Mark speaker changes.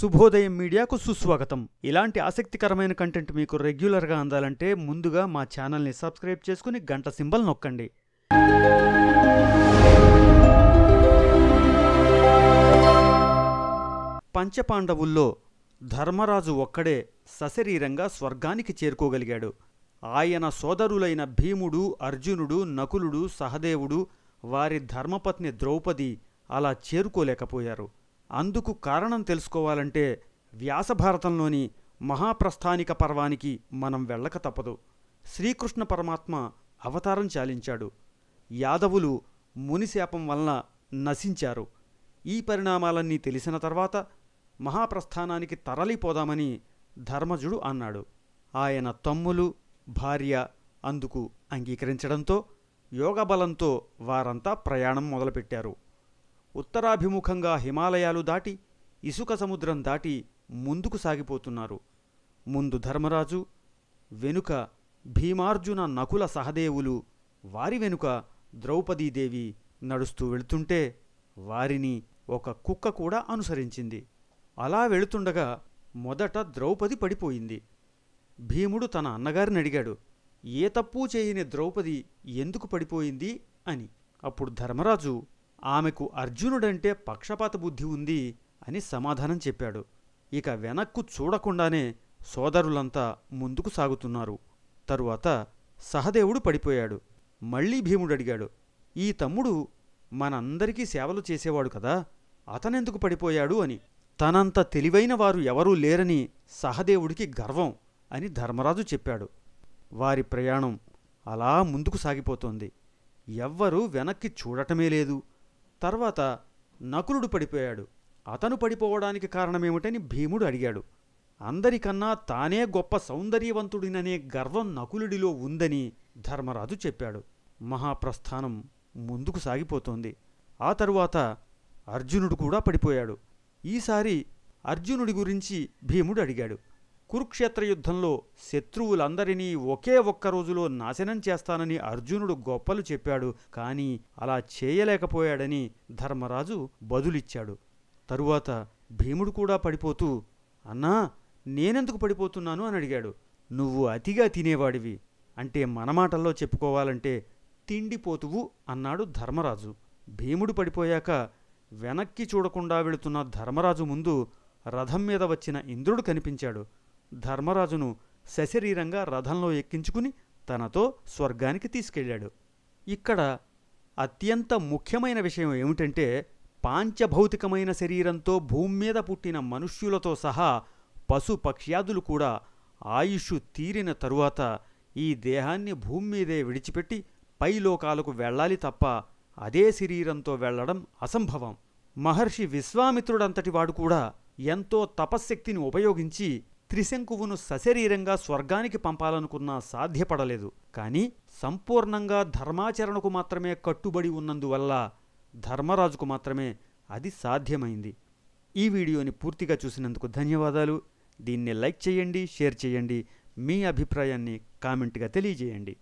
Speaker 1: శుభోదయం మీడియాకు సుస్వాగతం ఇలాంటి ఆసక్తికరమైన కంటెంట్ మీకు రెగ్యులర్గా అందాలంటే ముందుగా మా ఛానల్ని సబ్స్క్రైబ్ చేసుకుని గంట సింబల్ నొక్కండి పంచపాండవుల్లో ధర్మరాజు ఒక్కడే సశరీరంగా స్వర్గానికి చేరుకోగలిగాడు ఆయన సోదరులైన భీముడు అర్జునుడు నకులుడు సహదేవుడు వారి ధర్మపత్ని ద్రౌపది అలా చేరుకోలేకపోయారు అందుకు కారణం తెలుసుకోవాలంటే వ్యాసభారతంలోని మహాప్రస్థానిక పర్వానికి మనం వెళ్ళక తప్పదు శ్రీకృష్ణ పరమాత్మ అవతారం చాలించాడు యాదవులు మునిశాపం వలన నశించారు ఈ పరిణామాలన్నీ తెలిసిన తర్వాత మహాప్రస్థానానికి తరలిపోదామని ధర్మజుడు అన్నాడు ఆయన తమ్ములు భార్య అందుకు అంగీకరించడంతో యోగబలంతో వారంతా ప్రయాణం మొదలుపెట్టారు ఉత్తరాభిముఖంగా హిమాలయాలు దాటి ఇసుక సముద్రం దాటి ముందుకు సాగిపోతున్నారు ముందు ధర్మరాజు వెనుక భీమార్జున నకుల సహదేవులు వారి వెనుక ద్రౌపదీదేవి నడుస్తూ వెళుతుంటే వారిని ఒక కుక్క కూడా అనుసరించింది అలా వెళుతుండగా మొదట ద్రౌపది పడిపోయింది భీముడు తన అన్నగారిని అడిగాడు ఏ తప్పూ చేయని ద్రౌపది ఎందుకు పడిపోయింది అని అప్పుడు ధర్మరాజు ఆమెకు అర్జునుడంటే పక్షపాత బుద్ధి ఉంది అని సమాధానం చెప్పాడు ఇక వెనక్కు చూడకుండానే సోదరులంతా ముందుకు సాగుతున్నారు తరువాత సహదేవుడు పడిపోయాడు మళ్ళీ భీముడు అడిగాడు ఈ తమ్ముడు మనందరికీ సేవలు చేసేవాడు కదా అతనెందుకు పడిపోయాడు అని తనంత తెలివైన వారు ఎవరూ లేరని సహదేవుడికి గర్వం అని ధర్మరాజు చెప్పాడు వారి ప్రయాణం అలా ముందుకు సాగిపోతోంది ఎవ్వరూ వెనక్కి చూడటమే లేదు తర్వాత నకులుడు పడిపోయాడు అతను పడిపోవడానికి కారణమేమిటని భీముడు అడిగాడు అందరికన్నా తానే గొప్ప సౌందర్యవంతుడిననే గర్వం నకులుడిలో ఉందని ధర్మరాజు చెప్పాడు మహాప్రస్థానం ముందుకు సాగిపోతోంది ఆ తరువాత అర్జునుడు కూడా పడిపోయాడు ఈసారి అర్జునుడి గురించి భీముడు అడిగాడు కురుక్షేత్ర యుద్ధంలో శత్రువులందరినీ ఒకే ఒక్క రోజులో నాశనం చేస్తానని అర్జునుడు గొప్పలు చెప్పాడు కానీ అలా చేయలేకపోయాడని ధర్మరాజు బదులిచ్చాడు తరువాత భీముడు కూడా పడిపోతూ అన్నా నేనెందుకు పడిపోతున్నాను అని అడిగాడు నువ్వు అతిగా తినేవాడివి అంటే మన మాటల్లో చెప్పుకోవాలంటే తిండిపోతువు అన్నాడు ధర్మరాజు భీముడు పడిపోయాక వెనక్కి చూడకుండా వెళుతున్న ధర్మరాజు ముందు రథం మీద వచ్చిన ఇంద్రుడు కనిపించాడు ధర్మరాజును సశరీరంగా రథంలో ఎక్కించుకుని తనతో స్వర్గానికి తీసుకెళ్ళాడు ఇక్కడ అత్యంత ముఖ్యమైన విషయం ఏమిటంటే పాంచభౌతికమైన శరీరంతో భూమి మీద పుట్టిన మనుష్యులతో సహా పశు పక్ష్యాదులు కూడా ఆయుష్ తీరిన తరువాత ఈ దేహాన్ని భూమి మీదే విడిచిపెట్టి పైలోకాలకు వెళ్ళాలి తప్ప అదే శరీరంతో వెళ్లడం అసంభవం మహర్షి విశ్వామిత్రుడంతటి వాడు కూడా ఎంతో తపశ్శక్తిని ఉపయోగించి త్రిశంకువును సశరీరంగా స్వర్గానికి పంపాలనుకున్నా సాధ్యపడలేదు కానీ సంపూర్ణంగా ధర్మాచరణకు మాత్రమే కట్టుబడి ఉన్నందువల్ల ధర్మరాజుకు మాత్రమే అది సాధ్యమైంది ఈ వీడియోని పూర్తిగా చూసినందుకు ధన్యవాదాలు దీన్ని లైక్ చేయండి షేర్ చేయండి మీ అభిప్రాయాన్ని కామెంట్గా తెలియజేయండి